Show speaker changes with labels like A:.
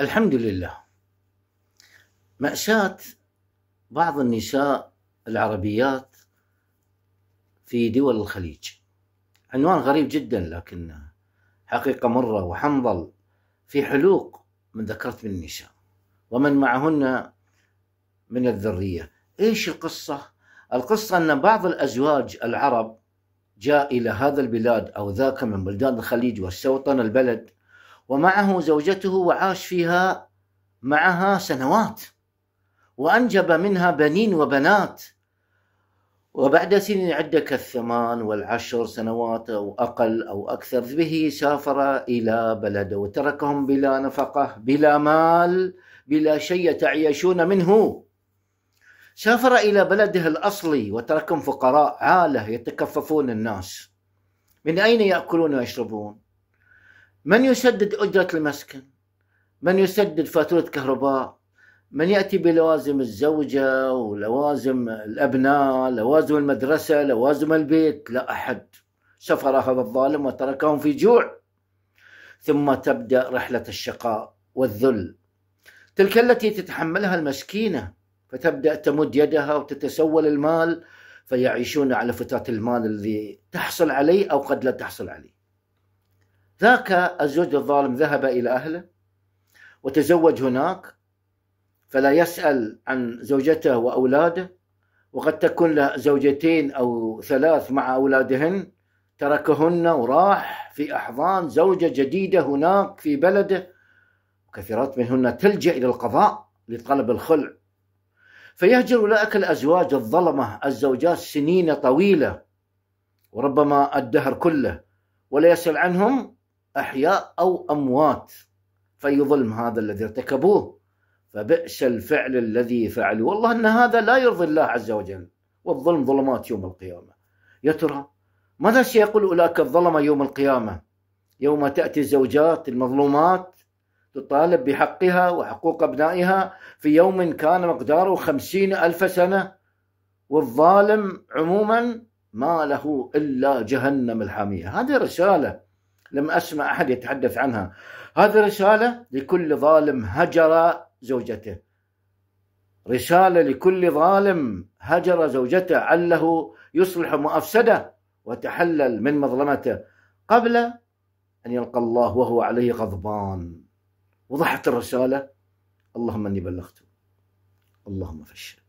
A: الحمد لله مأساة بعض النساء العربيات في دول الخليج عنوان غريب جدا لكن حقيقة مرة وحنظل في حلوق من ذكرت من النساء ومن معهن من الذرية إيش القصة؟ القصة أن بعض الأزواج العرب جاء إلى هذا البلاد أو ذاك من بلدان الخليج واستوطن البلد ومعه زوجته وعاش فيها معها سنوات وأنجب منها بنين وبنات وبعد سنين عدة كالثمان والعشر سنوات أو أقل أو أكثر به سافر إلى بلده وتركهم بلا نفقة بلا مال بلا شيء يتعيشون منه سافر إلى بلده الأصلي وتركهم فقراء عالة يتكففون الناس من أين يأكلون ويشربون من يسدد أجرة المسكن من يسدد فاتورة كهرباء من يأتي بلوازم الزوجة ولوازم الأبناء لوازم المدرسة لوازم البيت لا أحد سفر هذا الظالم وتركهم في جوع ثم تبدأ رحلة الشقاء والذل تلك التي تتحملها المسكينة فتبدأ تمد يدها وتتسول المال فيعيشون على فترة المال الذي تحصل عليه أو قد لا تحصل عليه ذاك الزوج الظالم ذهب إلى أهله وتزوج هناك فلا يسأل عن زوجته وأولاده وقد تكون له زوجتين أو ثلاث مع أولادهن تركهن وراح في أحضان زوجة جديدة هناك في بلده كثيرات منهن تلجأ إلى القضاء لطلب الخلع فيهجر أولئك الأزواج الظلمة الزوجات سنين طويلة وربما الدهر كله ولا يسأل عنهم أحياء أو أموات في ظلم هذا الذي ارتكبوه فبئس الفعل الذي فعلوا والله أن هذا لا يرضي الله عز وجل والظلم ظلمات يوم القيامة يا ترى ماذا سيقول أولئك الظلمة يوم القيامة يوم تأتي الزوجات المظلومات تطالب بحقها وحقوق أبنائها في يوم كان مقداره خمسين ألف سنة والظالم عموما ما له إلا جهنم الحاميه هذه رسالة لم أسمع أحد يتحدث عنها هذه رسالة لكل ظالم هجر زوجته رسالة لكل ظالم هجر زوجته عله يصلح مؤفسده وتحلل من مظلمته قبل أن يلقى الله وهو عليه غضبان وضحت الرسالة اللهم أني بلغت اللهم فشل